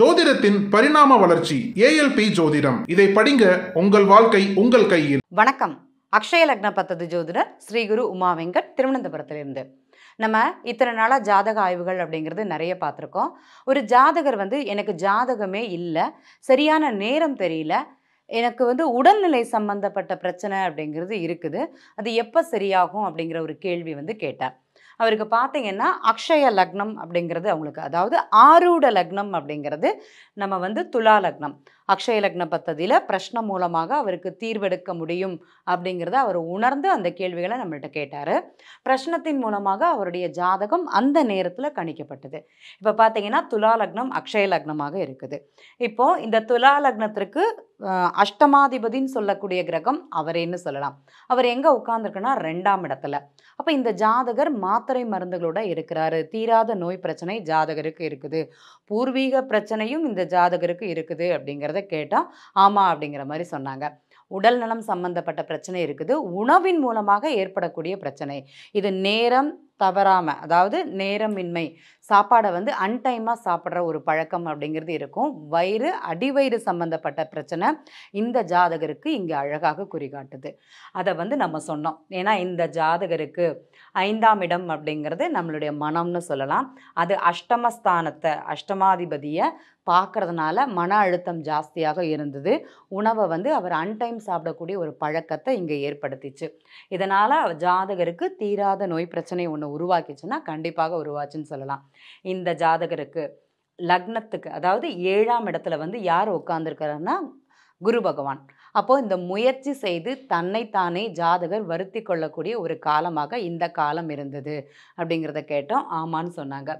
ஜோதிடத்தின் பரிணாம வளர்ச்சி ஏஎல்பி ஜோதிடம் இதை படிங்க உங்கள் வாழ்க்கை உங்கள் கையில் வணக்கம் அக்ஷய லக்ன பத்தது ஜோதிடர் ஸ்ரீகுரு உமா வெங்கட் திருவனந்தபுரத்திலிருந்து நம்ம இத்தனை நாளாக ஜாதக ஆய்வுகள் அப்படிங்கிறது நிறைய பார்த்துருக்கோம் ஒரு ஜாதகர் வந்து எனக்கு ஜாதகமே இல்லை சரியான நேரம் தெரியல எனக்கு வந்து உடல்நிலை சம்பந்தப்பட்ட பிரச்சனை அப்படிங்கிறது இருக்குது அது எப்போ சரியாகும் அப்படிங்கிற ஒரு கேள்வி வந்து கேட்டேன் அவருக்கு பார்த்தீங்கன்னா அக்ஷய லக்னம் அப்படிங்கிறது அவங்களுக்கு அதாவது ஆரூட லக்னம் அப்படிங்கிறது நம்ம வந்து துலா லக்னம் அக்ஷய லக்ன பத்ததியில் பிரச்சனை மூலமாக அவருக்கு தீர்வெடுக்க முடியும் அப்படிங்கிறத அவர் உணர்ந்து அந்த கேள்விகளை நம்மள்கிட்ட கேட்டார் பிரஷ்னத்தின் மூலமாக அவருடைய ஜாதகம் அந்த நேரத்தில் கணிக்கப்பட்டது இப்போ பார்த்தீங்கன்னா துலா லக்னம் அக்ஷய லக்னமாக இருக்குது இப்போது இந்த துலா லக்னத்திற்கு அஷ்டமாதிபதின்னு சொல்லக்கூடிய கிரகம் அவரேன்னு சொல்லலாம் அவர் எங்கே உட்காந்துருக்குன்னா ரெண்டாம் இடத்துல அப்போ இந்த ஜாதகர் மாத்திரை மருந்துகளோட இருக்கிறாரு தீராத நோய் பிரச்சனை ஜாதகருக்கு இருக்குது பூர்வீக பிரச்சனையும் இந்த ஜாதகருக்கு இருக்குது அப்படிங்கிறத அப்படிங்கிறத கேட்டால் ஆமாம் அப்படிங்கிற மாதிரி சொன்னாங்க உடல் நலம் சம்பந்தப்பட்ட பிரச்சனை இருக்குது உணவின் மூலமாக ஏற்படக்கூடிய பிரச்சனை இது நேரம் தவறாமல் அதாவது நேரமின்மை சாப்பாடை வந்து அன்டைமாக சாப்பிட்ற ஒரு பழக்கம் அப்படிங்கிறது இருக்கும் வயிறு அடிவயிறு சம்மந்தப்பட்ட பிரச்சனை இந்த ஜாதகருக்கு இங்கே அழகாக குறிகாட்டுது அதை வந்து நம்ம சொன்னோம் ஏன்னா இந்த ஜாதகருக்கு ஐந்தாம் இடம் அப்படிங்கிறது நம்மளுடைய மனம்னு சொல்லலாம் அது அஷ்டமஸ்தானத்தை அஷ்டமாதிபதியை பார்க்கறதுனால மன அழுத்தம் ஜாஸ்தியாக இருந்தது உணவை வந்து அவர் அன்டைம் சாப்பிடக்கூடிய ஒரு பழக்கத்தை இங்கே ஏற்படுத்திச்சு இதனால் ஜாதகருக்கு தீராத நோய் பிரச்சனை ஒன்று உருவாக்கிச்சுன்னா கண்டிப்பாக உருவாச்சுன்னு சொல்லலாம் இந்த ஜாதகருக்கு லக்னத்துக்கு அதாவது ஏழாம் இடத்துல வந்து யார் உட்காந்துருக்காருன்னா குரு பகவான் அப்போது இந்த முயற்சி செய்து தன்னைத்தானே ஜாதகர் வருத்தி கொள்ளக்கூடிய ஒரு காலமாக இந்த காலம் இருந்தது அப்படிங்கிறத கேட்டோம் ஆமான்னு சொன்னாங்க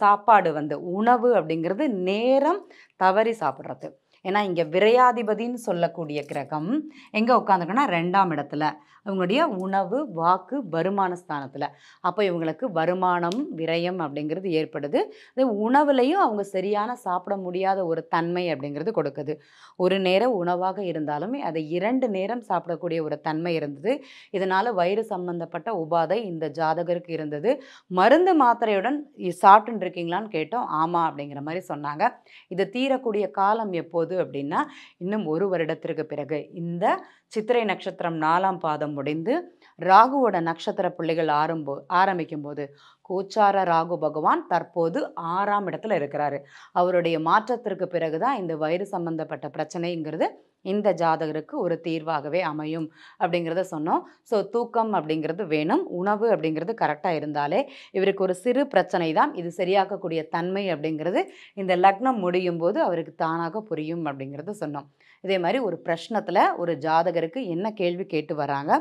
சாப்பாடு வந்து உணவு அப்படிங்கிறது நேரம் தவறி சாப்பிட்றது ஏன்னா இங்கே விரையாதிபதின்னு சொல்லக்கூடிய கிரகம் எங்கே உட்காந்துருக்குன்னா ரெண்டாம் இடத்துல இவங்களுடைய உணவு வாக்கு வருமான ஸ்தானத்தில் அப்போ இவங்களுக்கு வருமானம் விரயம் அப்படிங்கிறது ஏற்படுது அது உணவுலையும் அவங்க சரியான சாப்பிட முடியாத ஒரு தன்மை அப்படிங்கிறது கொடுக்குது ஒரு நேரம் உணவாக இருந்தாலுமே அதை இரண்டு நேரம் சாப்பிடக்கூடிய ஒரு தன்மை இருந்தது இதனால் வயிறு சம்பந்தப்பட்ட உபாதை இந்த ஜாதகருக்கு இருந்தது மருந்து மாத்திரையுடன் சாப்பிட்டுருக்கீங்களான்னு கேட்டோம் ஆமாம் அப்படிங்கிற மாதிரி சொன்னாங்க இது தீரக்கூடிய காலம் எப்போது போகுது அப்படின்னா இன்னும் ஒரு வருடத்திற்கு பிறகு இந்த சித்திரை நட்சத்திரம் நாலாம் பாதம் முடிந்து ராகுவோட நட்சத்திர பிள்ளைகள் ஆரம்போ ஆரம்பிக்கும் போது கோச்சார ராகு பகவான் தற்போது ஆறாம் இடத்துல இருக்கிறாரு அவருடைய மாற்றத்திற்கு பிறகுதான் இந்த வயிறு சம்பந்தப்பட்ட பிரச்சனைங்கிறது இந்த ஜாதகருக்கு ஒரு தீர்வாகவே அமையும் அப்படிங்கிறத சொன்னோம் ஸோ தூக்கம் அப்படிங்கிறது வேணும் உணவு அப்படிங்கிறது கரெக்டாக இருந்தாலே இவருக்கு ஒரு சிறு பிரச்சனை தான் இது சரியாக்கக்கூடிய தன்மை அப்படிங்கிறது இந்த லக்னம் முடியும் போது அவருக்கு தானாக புரியும் அப்படிங்கிறத சொன்னோம் இதே மாதிரி ஒரு பிரச்சனத்தில் ஒரு ஜாதகருக்கு என்ன கேள்வி கேட்டு வராங்க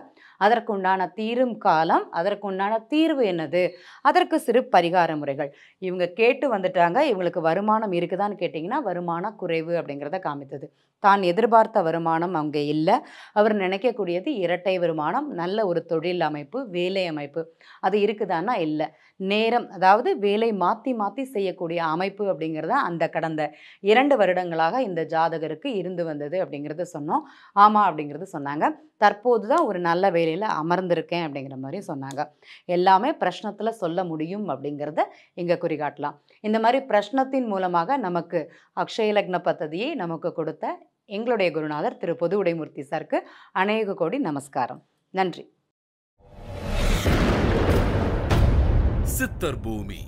அதற்குண்டான தீரும் காலம் அதற்குண்டான தீர்வு என்னது அதை அதற்கு சிறு பரிகார முறைகள் இவங்க கேட்டு வந்துட்டாங்க இவங்களுக்கு வருமானம் இருக்குதான்னு கேட்டிங்கன்னா வருமான குறைவு அப்படிங்கிறத காமித்தது தான் எதிர்பார்த்த வருமானம் அவங்க இல்லை அவர் நினைக்கக்கூடியது இரட்டை வருமானம் நல்ல ஒரு தொழில் அமைப்பு வேலை அமைப்பு அது இருக்குதான்னா இல்லை நேரம் அதாவது வேலை மாற்றி மாற்றி செய்யக்கூடிய அமைப்பு அப்படிங்கிறத அந்த கடந்த இரண்டு வருடங்களாக இந்த ஜாதகருக்கு இருந்து வந்தது அப்படிங்கிறத சொன்னோம் ஆமாம் அப்படிங்கிறது சொன்னாங்க தற்போது தான் ஒரு நல்ல வேலையில் அமர்ந்திருக்கேன் அப்படிங்கிற மாதிரி சொன்னாங்க எல்லாமே பிரச்சனத்தில் சொல்ல முடியும் அப்படிங்கிறத இங்கே குறிகாட்டலாம் இந்த மாதிரி பிரஷ்னத்தின் மூலமாக நமக்கு அக்ஷயலக்ன பத்ததியை நமக்கு கொடுத்த எங்களுடைய குருநாதர் திரு பொது உடைமூர்த்தி சாருக்கு அநேக கோடி நமஸ்காரம் நன்றி சித்தர் பூமி